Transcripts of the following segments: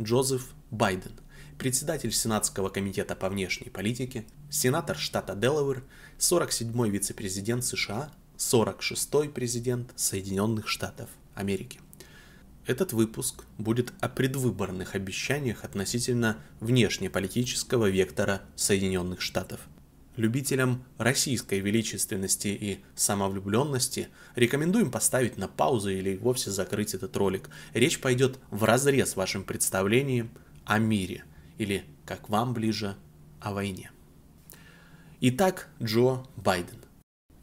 Джозеф Байден, председатель Сенатского комитета по внешней политике, сенатор штата Делавер, 47-й вице-президент США, 46-й президент Соединенных Штатов Америки. Этот выпуск будет о предвыборных обещаниях относительно внешнеполитического вектора Соединенных Штатов – Любителям российской величественности и самовлюбленности рекомендуем поставить на паузу или вовсе закрыть этот ролик. Речь пойдет в разрез вашим представлением о мире или, как вам ближе, о войне. Итак, Джо Байден.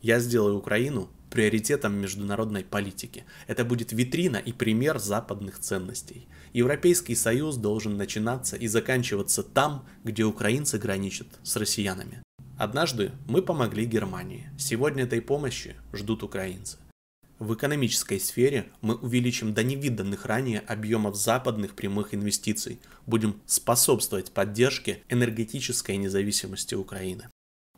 Я сделаю Украину приоритетом международной политики. Это будет витрина и пример западных ценностей. Европейский союз должен начинаться и заканчиваться там, где украинцы граничат с россиянами. Однажды мы помогли Германии, сегодня этой помощи ждут украинцы. В экономической сфере мы увеличим до невиданных ранее объемов западных прямых инвестиций, будем способствовать поддержке энергетической независимости Украины.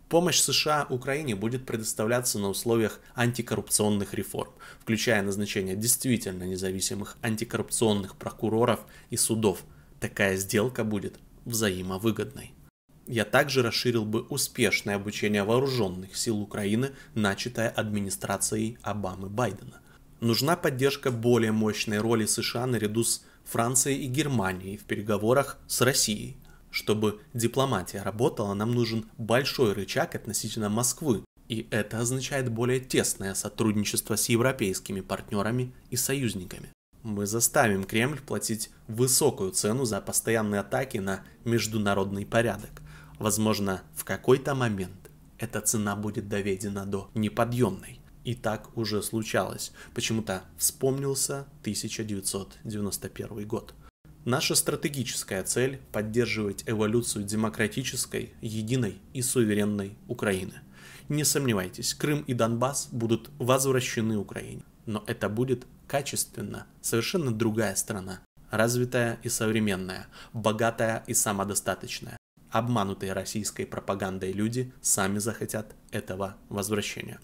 Помощь США Украине будет предоставляться на условиях антикоррупционных реформ, включая назначение действительно независимых антикоррупционных прокуроров и судов. Такая сделка будет взаимовыгодной. Я также расширил бы успешное обучение вооруженных сил Украины, начатое администрацией Обамы Байдена. Нужна поддержка более мощной роли США наряду с Францией и Германией в переговорах с Россией. Чтобы дипломатия работала, нам нужен большой рычаг относительно Москвы, и это означает более тесное сотрудничество с европейскими партнерами и союзниками. Мы заставим Кремль платить высокую цену за постоянные атаки на международный порядок. Возможно, в какой-то момент эта цена будет доведена до неподъемной. И так уже случалось. Почему-то вспомнился 1991 год. Наша стратегическая цель – поддерживать эволюцию демократической, единой и суверенной Украины. Не сомневайтесь, Крым и Донбасс будут возвращены Украине. Но это будет качественно совершенно другая страна. Развитая и современная, богатая и самодостаточная обманутые российской пропагандой люди сами захотят этого возвращения.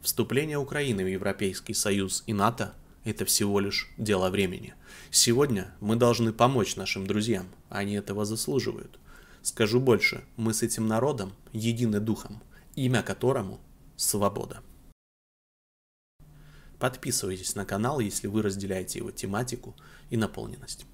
Вступление Украины в Европейский Союз и НАТО – это всего лишь дело времени. Сегодня мы должны помочь нашим друзьям, они этого заслуживают. Скажу больше, мы с этим народом едины духом, имя которому – свобода. Подписывайтесь на канал, если вы разделяете его тематику и наполненность.